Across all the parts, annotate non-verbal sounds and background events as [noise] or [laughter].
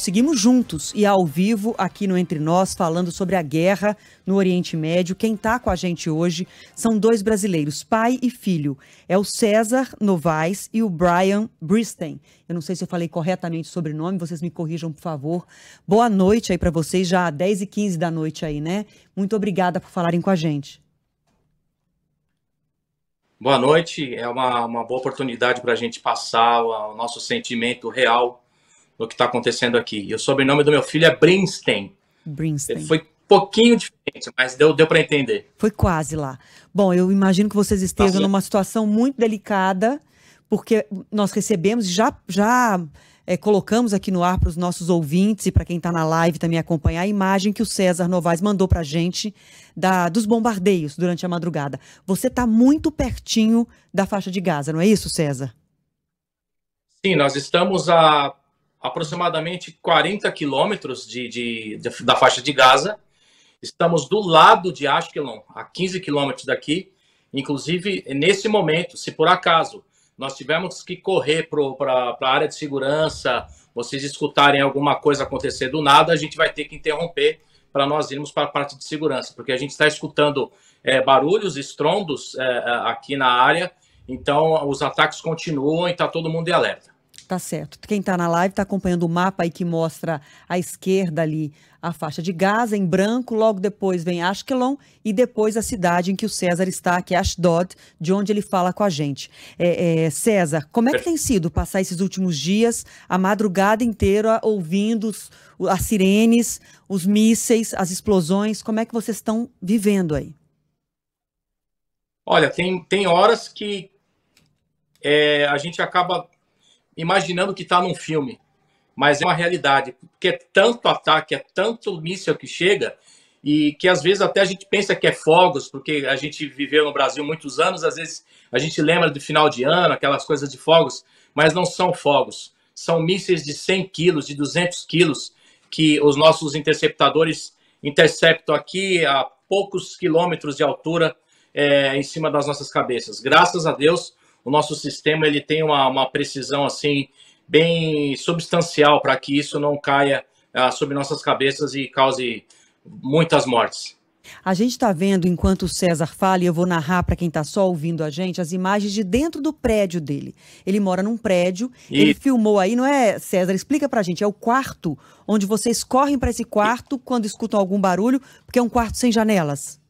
seguimos juntos e ao vivo aqui no Entre Nós falando sobre a guerra no Oriente Médio. Quem está com a gente hoje são dois brasileiros, pai e filho. É o César Novaes e o Brian Bristen. Eu não sei se eu falei corretamente o sobrenome, vocês me corrijam, por favor. Boa noite aí para vocês, já às 10h15 da noite aí, né? Muito obrigada por falarem com a gente. Boa noite, é uma, uma boa oportunidade para a gente passar o nosso sentimento real no que está acontecendo aqui. E o sobrenome do meu filho é Brinstein. Brinstein. foi pouquinho diferente, mas deu, deu para entender. Foi quase lá. Bom, eu imagino que vocês estejam numa situação muito delicada, porque nós recebemos, já, já é, colocamos aqui no ar para os nossos ouvintes e para quem está na live também acompanhar a imagem que o César Novaes mandou para a gente da, dos bombardeios durante a madrugada. Você está muito pertinho da faixa de Gaza, não é isso, César? Sim, nós estamos a aproximadamente 40 quilômetros de, de, de, da faixa de Gaza. Estamos do lado de Ashkelon, a 15 quilômetros daqui. Inclusive, nesse momento, se por acaso nós tivermos que correr para a área de segurança, vocês escutarem alguma coisa acontecer do nada, a gente vai ter que interromper para nós irmos para a parte de segurança, porque a gente está escutando é, barulhos, estrondos é, é, aqui na área, então os ataques continuam e está todo mundo em alerta tá certo. Quem está na live está acompanhando o mapa aí que mostra à esquerda ali a faixa de Gaza em branco, logo depois vem Ashkelon e depois a cidade em que o César está, que é Ashdod, de onde ele fala com a gente. É, é, César, como é que tem sido passar esses últimos dias, a madrugada inteira, ouvindo os, as sirenes, os mísseis, as explosões? Como é que vocês estão vivendo aí? Olha, tem, tem horas que é, a gente acaba imaginando que está num filme, mas é uma realidade, porque é tanto ataque, é tanto míssil que chega, e que às vezes até a gente pensa que é fogos, porque a gente viveu no Brasil muitos anos, às vezes a gente lembra do final de ano, aquelas coisas de fogos, mas não são fogos, são mísseis de 100 quilos, de 200 quilos, que os nossos interceptadores interceptam aqui a poucos quilômetros de altura é, em cima das nossas cabeças. Graças a Deus, o nosso sistema ele tem uma, uma precisão assim bem substancial para que isso não caia ah, sobre nossas cabeças e cause muitas mortes. A gente está vendo, enquanto o César fala, e eu vou narrar para quem está só ouvindo a gente, as imagens de dentro do prédio dele. Ele mora num prédio, e... ele filmou aí, não é, César? Explica para a gente, é o quarto onde vocês correm para esse quarto quando escutam algum barulho, porque é um quarto sem janelas.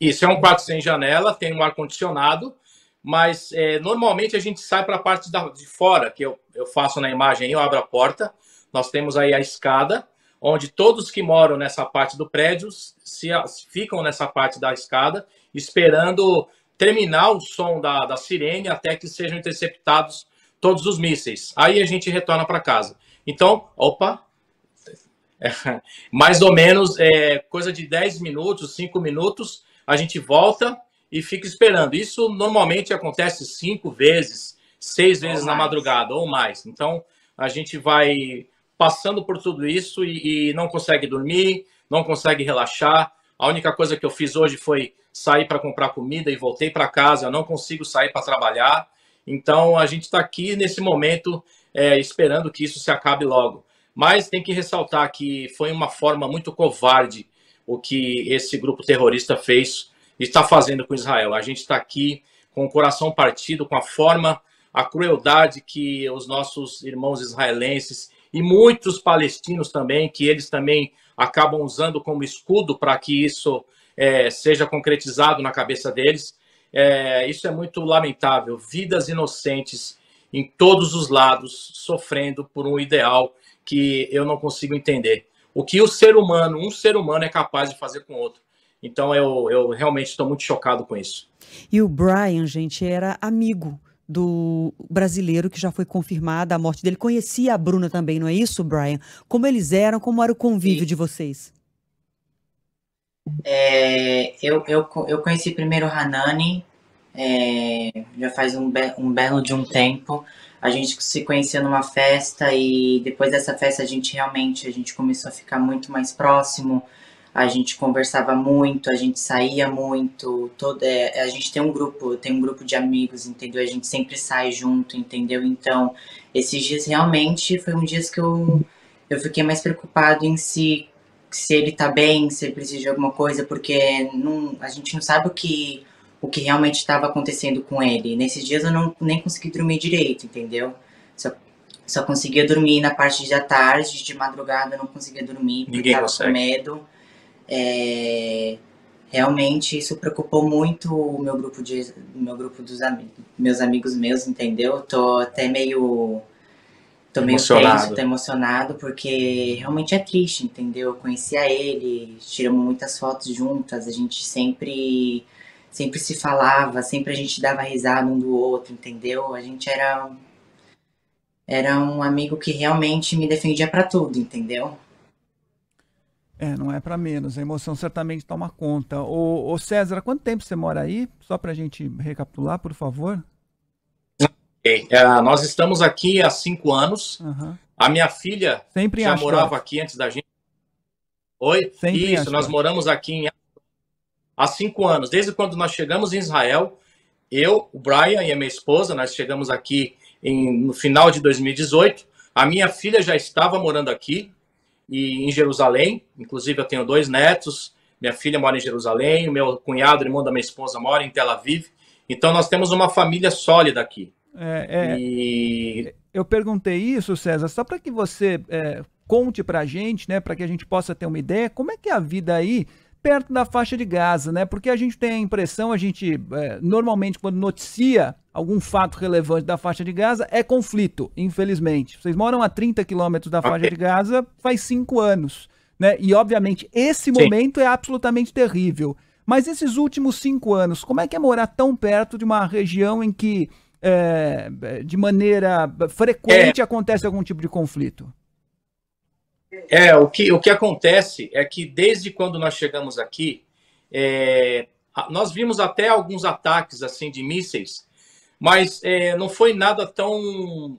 Isso, é um quarto sem janela, tem um ar-condicionado, mas é, normalmente a gente sai para a parte da, de fora, que eu, eu faço na imagem, eu abro a porta, nós temos aí a escada, onde todos que moram nessa parte do prédio se, se ficam nessa parte da escada, esperando terminar o som da, da sirene até que sejam interceptados todos os mísseis. Aí a gente retorna para casa. Então, opa, é, [laughs] mais ou menos é, coisa de 10 minutos, 5 minutos, a gente volta, e fica esperando. Isso normalmente acontece cinco vezes, seis ou vezes mais. na madrugada ou mais. Então a gente vai passando por tudo isso e, e não consegue dormir, não consegue relaxar. A única coisa que eu fiz hoje foi sair para comprar comida e voltei para casa. Eu não consigo sair para trabalhar. Então a gente está aqui nesse momento é, esperando que isso se acabe logo. Mas tem que ressaltar que foi uma forma muito covarde o que esse grupo terrorista fez está fazendo com Israel. A gente está aqui com o coração partido com a forma, a crueldade que os nossos irmãos israelenses e muitos palestinos também, que eles também acabam usando como escudo para que isso é, seja concretizado na cabeça deles. É, isso é muito lamentável. Vidas inocentes em todos os lados, sofrendo por um ideal que eu não consigo entender. O que o ser humano, um ser humano, é capaz de fazer com o outro. Então eu, eu realmente estou muito chocado com isso. E o Brian, gente, era amigo do brasileiro que já foi confirmada a morte dele. Conhecia a Bruna também, não é isso, Brian? Como eles eram, como era o convívio de vocês? É, eu, eu, eu conheci primeiro o Hanani, é, já faz um, be um belo de um tempo. A gente se conheceu numa festa e depois dessa festa a gente realmente a gente começou a ficar muito mais próximo a gente conversava muito, a gente saía muito, toda é, a gente tem um grupo, tem um grupo de amigos, entendeu? A gente sempre sai junto, entendeu? Então, esses dias realmente foi um dias que eu eu fiquei mais preocupado em se se ele tá bem, se ele precisa de alguma coisa, porque não, a gente não sabe o que o que realmente estava acontecendo com ele. Nesses dias eu não nem consegui dormir direito, entendeu? Só, só conseguia dormir na parte da tarde, de madrugada eu não conseguia dormir, porque Ninguém tava consegue. com medo. É, realmente isso preocupou muito o meu grupo de meu grupo dos amigos, meus amigos meus, entendeu? Tô até meio tô meio emocionado. tenso, tô emocionado porque realmente é triste, entendeu? Eu conhecia ele, tiramos muitas fotos juntas, a gente sempre sempre se falava, sempre a gente dava risada um do outro, entendeu? A gente era era um amigo que realmente me defendia para tudo, entendeu? É, não é para menos. A emoção certamente toma conta. Ô, ô César, quanto tempo você mora aí? Só para a gente recapitular, por favor. É, nós estamos aqui há cinco anos. Uhum. A minha filha Sempre já morava aqui antes da gente. Oi? Sempre Isso, nós moramos aqui em... há cinco anos. Desde quando nós chegamos em Israel, eu, o Brian e a minha esposa, nós chegamos aqui em... no final de 2018. A minha filha já estava morando aqui e em Jerusalém. Inclusive, eu tenho dois netos. Minha filha mora em Jerusalém, o meu cunhado, irmão da minha esposa, mora em Tel Aviv. Então, nós temos uma família sólida aqui. É, é, e... Eu perguntei isso, César, só para que você é, conte para a gente, né, para que a gente possa ter uma ideia, como é que é a vida aí perto da faixa de Gaza, né? Porque a gente tem a impressão, a gente é, normalmente quando noticia algum fato relevante da faixa de Gaza, é conflito, infelizmente. Vocês moram a 30 quilômetros da faixa okay. de Gaza faz cinco anos, né? E obviamente esse Sim. momento é absolutamente terrível. Mas esses últimos cinco anos, como é que é morar tão perto de uma região em que é, de maneira frequente é. acontece algum tipo de conflito? É, o que, o que acontece é que desde quando nós chegamos aqui, é, nós vimos até alguns ataques assim de mísseis, mas é, não foi nada tão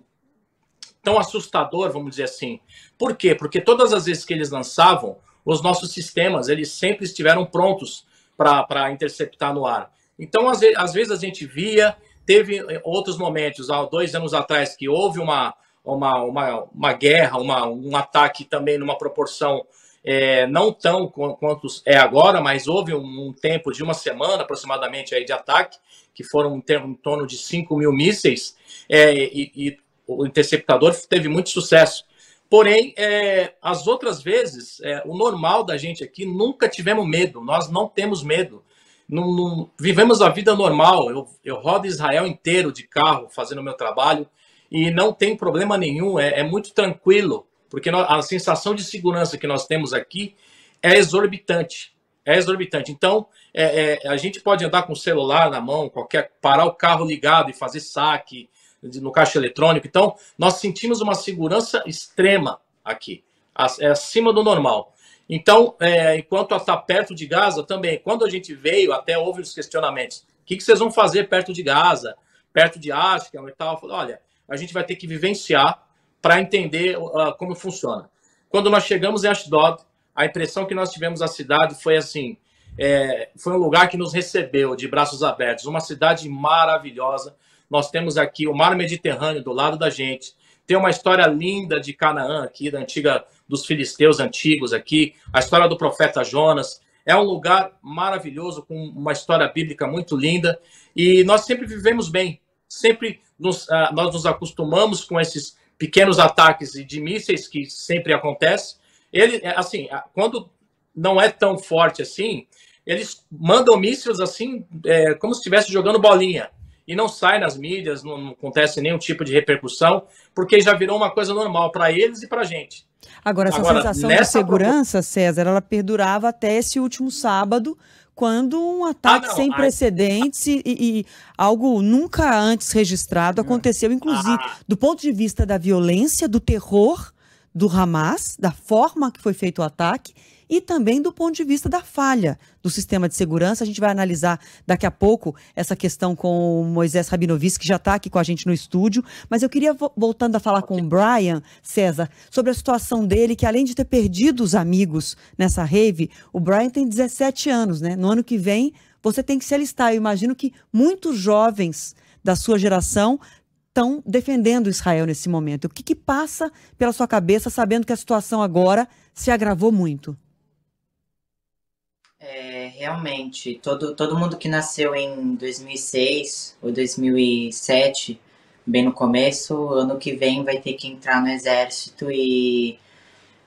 tão assustador, vamos dizer assim. Por quê? Porque todas as vezes que eles lançavam, os nossos sistemas eles sempre estiveram prontos para interceptar no ar. Então, às, vezes a gente via, teve é, outros momentos, há dois anos atrás, que houve uma, uma, uma, uma guerra, uma, um ataque também numa proporção é, não tão quanto é agora, mas houve um, um, tempo de uma semana aproximadamente aí de ataque, que foram em, em torno de 5 mil mísseis, é, e, e, o interceptador teve muito sucesso. Porém, é, as outras vezes, é, o normal da gente aqui, nunca tivemos medo, nós não temos medo. Não, não, vivemos a vida normal, eu, eu rodo Israel inteiro de carro, fazendo o meu trabalho, e não tem problema nenhum, é, é muito tranquilo, porque a sensação de segurança que nós temos aqui é exorbitante. É exorbitante. Então, é, é, a gente pode andar com o celular na mão, qualquer parar o carro ligado e fazer saque no caixa eletrônico. Então, nós sentimos uma segurança extrema aqui, é acima do normal. Então, é, enquanto está perto de Gaza também, quando a gente veio, até houve os questionamentos: o que, que vocês vão fazer perto de Gaza, perto de Ashkelon e tal? Eu falei, olha, a gente vai ter que vivenciar para entender uh, como funciona. Quando nós chegamos em Ashdod, a impressão que nós tivemos da cidade foi assim, é, foi um lugar que nos recebeu de braços abertos, uma cidade maravilhosa. Nós temos aqui o mar Mediterrâneo do lado da gente. Tem uma história linda de Canaã aqui, da antiga dos filisteus antigos aqui, a história do profeta Jonas. É um lugar maravilhoso com uma história bíblica muito linda e nós sempre vivemos bem. Sempre nos, uh, nós nos acostumamos com esses pequenos ataques de mísseis que sempre acontece. Ele, é, assim, ah, quando não é tão forte assim, eles mandam mísseis assim, é, como se estivesse jogando bolinha. E não sai nas mídias, não, não acontece nenhum tipo de repercussão, porque já virou uma coisa normal para eles e para a gente. Agora, essa Agora, sensação de segurança, César, ela perdurava até esse último sábado, quando um ah, ataque ah, sem precedentes e, e, algo nunca antes registrado aconteceu, inclusive ah. do ponto de vista da violência, do terror do Hamas, da forma que foi feito o ataque e também do ponto de vista da falha do sistema de segurança. A gente vai analisar daqui a pouco essa questão com o Moisés Rabinovitz, que já está aqui com a gente no estúdio. Mas eu queria, voltando a falar com o Brian, César, sobre a situação dele, que além de ter perdido os amigos nessa rave, o Brian tem 17 anos, né? No ano que vem, você tem que se alistar. Eu imagino que muitos jovens da sua geração estão defendendo Israel nesse momento. O que, que passa pela sua cabeça, sabendo que a situação agora se agravou muito? realmente, todo, todo mundo que nasceu em 2006 ou 2007, bem no começo, ano que vem vai ter que entrar no exército e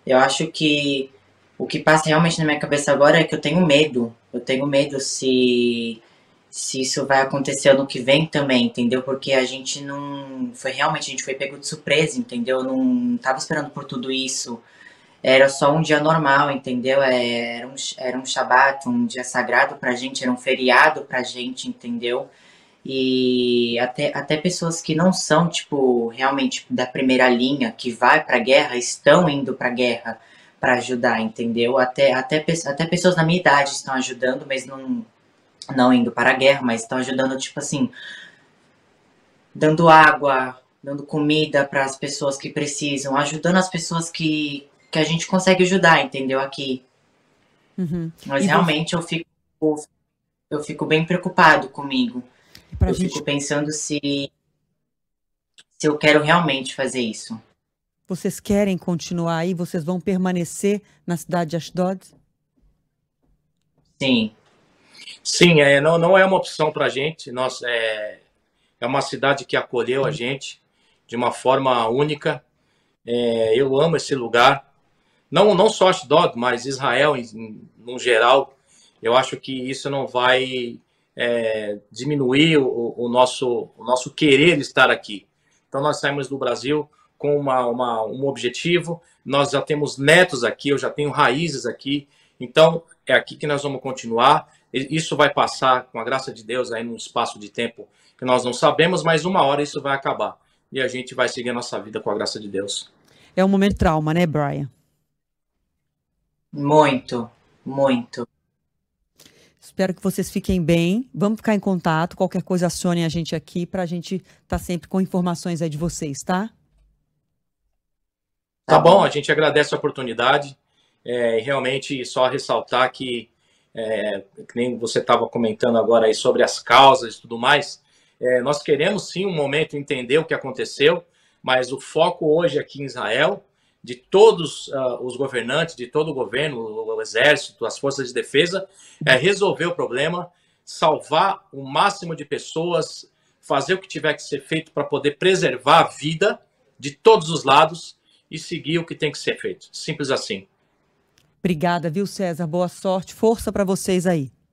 eu acho que o que passa realmente na minha cabeça agora é que eu tenho medo. Eu tenho medo se se isso vai acontecer ano que vem também, entendeu? Porque a gente não foi realmente a gente foi pego de surpresa, entendeu? Eu não tava esperando por tudo isso era só um dia normal, entendeu? É, era um, era um shabat, um dia sagrado pra gente, era um feriado pra gente, entendeu? E até, até pessoas que não são, tipo, realmente da primeira linha, que vai pra guerra, estão indo pra guerra para ajudar, entendeu? Até, até, até pessoas na minha idade estão ajudando, mas não, não indo para a guerra, mas estão ajudando, tipo assim, dando água, dando comida para as pessoas que precisam, ajudando as pessoas que, que a gente consegue ajudar, entendeu? Aqui. Uhum. Mas e realmente você... eu fico eu fico bem preocupado comigo. eu gente... fico pensando se se eu quero realmente fazer isso. Vocês querem continuar aí? Vocês vão permanecer na cidade de Ashdod? Sim. Sim, é, não, não é uma opção para a gente. Nós, é, é uma cidade que acolheu a gente de uma forma única. É, eu amo esse lugar. Não, não só Ashdod, mas Israel em, em, no geral. Eu acho que isso não vai é, diminuir o, o, nosso, o nosso querer estar aqui. Então, nós saímos do Brasil com uma, uma, um objetivo, nós já temos netos aqui, eu já tenho raízes aqui, então é aqui que nós vamos continuar. Isso vai passar, com a graça de Deus, aí num espaço de tempo que nós não sabemos, mas uma hora isso vai acabar e a gente vai seguir a nossa vida com a graça de Deus. É um momento de trauma, né, Brian? Muito, muito. Espero que vocês fiquem bem. Vamos ficar em contato. Qualquer coisa, acionem a gente aqui para a gente estar tá sempre com informações aí de vocês, tá? Tá bom, a gente agradece a oportunidade. É, realmente, só ressaltar que, é, que nem você estava comentando agora aí sobre as causas e tudo mais, é, nós queremos sim um momento entender o que aconteceu, mas o foco hoje aqui em Israel de todos uh, os governantes, de todo o governo, o, o exército, as forças de defesa, é resolver o problema, salvar o máximo de pessoas, fazer o que tiver que ser feito para poder preservar a vida de todos os lados e seguir o que tem que ser feito. Simples assim. Obrigada, viu, César? Boa sorte, força para vocês aí.